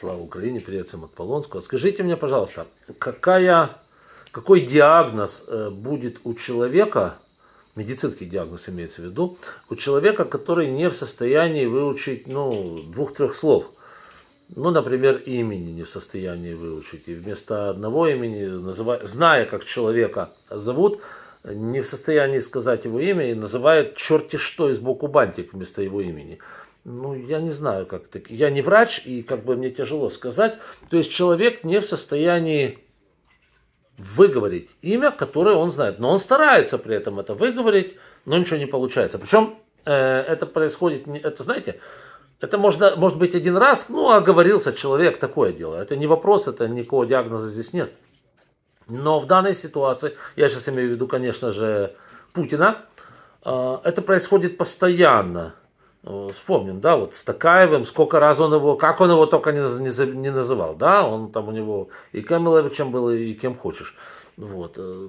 Слава Украине, привет всем от Полонского. Скажите мне, пожалуйста, какая, какой диагноз э, будет у человека, медицинский диагноз имеется в виду, у человека, который не в состоянии выучить ну, двух-трех слов? Ну, например, имени не в состоянии выучить. И вместо одного имени, называя, зная, как человека зовут, не в состоянии сказать его имя и называет черти что из боку бантик вместо его имени ну, я не знаю, как так. Я не врач, и как бы мне тяжело сказать. То есть человек не в состоянии выговорить имя, которое он знает. Но он старается при этом это выговорить, но ничего не получается. Причем э, это происходит, это знаете, это можно, может быть один раз, ну, оговорился а человек, такое дело. Это не вопрос, это никакого диагноза здесь нет. Но в данной ситуации, я сейчас имею в виду, конечно же, Путина, э, это происходит постоянно. Ну, вспомним, да, вот с Такаевым, сколько раз он его, как он его только не, не, не называл, да, он там у него и Кэмиловичем был, и кем хочешь, вот, э,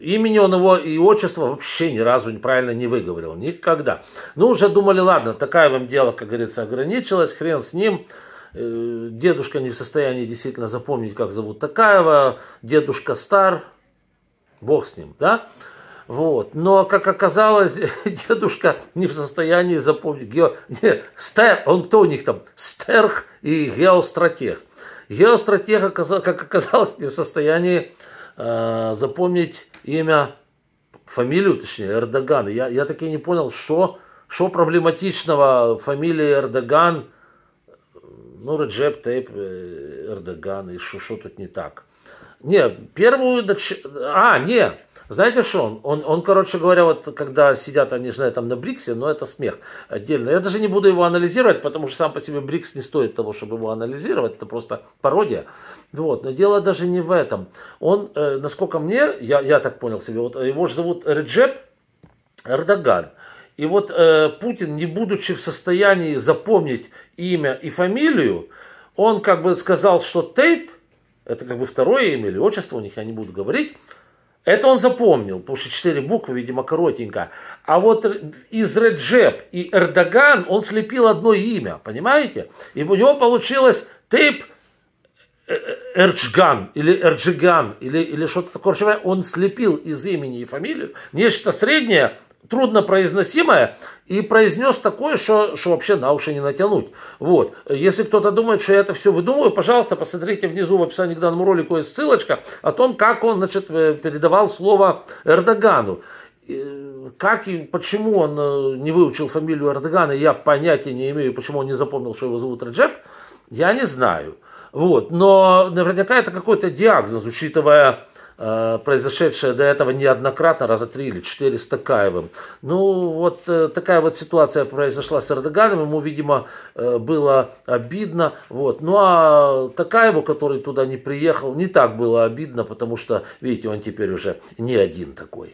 имени он его и отчество вообще ни разу неправильно не выговорил, никогда. Ну, уже думали, ладно, Такаевым дело, как говорится, ограничилось, хрен с ним, э, дедушка не в состоянии действительно запомнить, как зовут Такаева, дедушка стар, бог с ним, да, вот. Но, как оказалось, дедушка не в состоянии запомнить. Гео... Не, стер... Он кто у них там? Стерх и геостратег. Геостратег, оказал... как оказалось, не в состоянии э, запомнить имя, фамилию, точнее, Эрдогана. Я, я так и не понял, что, что проблематичного фамилии Эрдоган, ну, Реджеп Тейп э, Эрдоган, и что тут не так. Не, первую... А, не, знаете что он? Он, он короче говоря, вот когда сидят они, знаю, там на Бриксе, но это смех отдельно. Я даже не буду его анализировать, потому что сам по себе Брикс не стоит того, чтобы его анализировать. Это просто пародия. Вот. Но дело даже не в этом. Он, э, насколько мне, я, я так понял себе, вот его же зовут Реджеп Эрдоган. И вот э, Путин, не будучи в состоянии запомнить имя и фамилию, он как бы сказал, что тейп, это как бы второе имя или отчество у них, я не буду говорить, это он запомнил, потому что четыре буквы, видимо, коротенько. А вот из Реджеп и Эрдоган он слепил одно имя, понимаете? И у него получилось тейп э, э, Эрджган или Эрджиган или, или что-то такое. Он слепил из имени и фамилию нечто среднее труднопроизносимое и произнес такое, что, что вообще на уши не натянуть. Вот. Если кто-то думает, что я это все выдумываю, пожалуйста, посмотрите внизу в описании к данному ролику есть ссылочка о том, как он значит, э, передавал слово Эрдогану. Э, как и почему он э, не выучил фамилию Эрдогана, я понятия не имею, почему он не запомнил, что его зовут Раджеп, я не знаю. Вот. Но наверняка это какой-то диагноз, учитывая Э, произошедшее до этого неоднократно, раза три или четыре с Такаевым. Ну, вот э, такая вот ситуация произошла с Эрдоганом, ему, видимо, э, было обидно. Вот. Ну, а Такаеву, который туда не приехал, не так было обидно, потому что, видите, он теперь уже не один такой.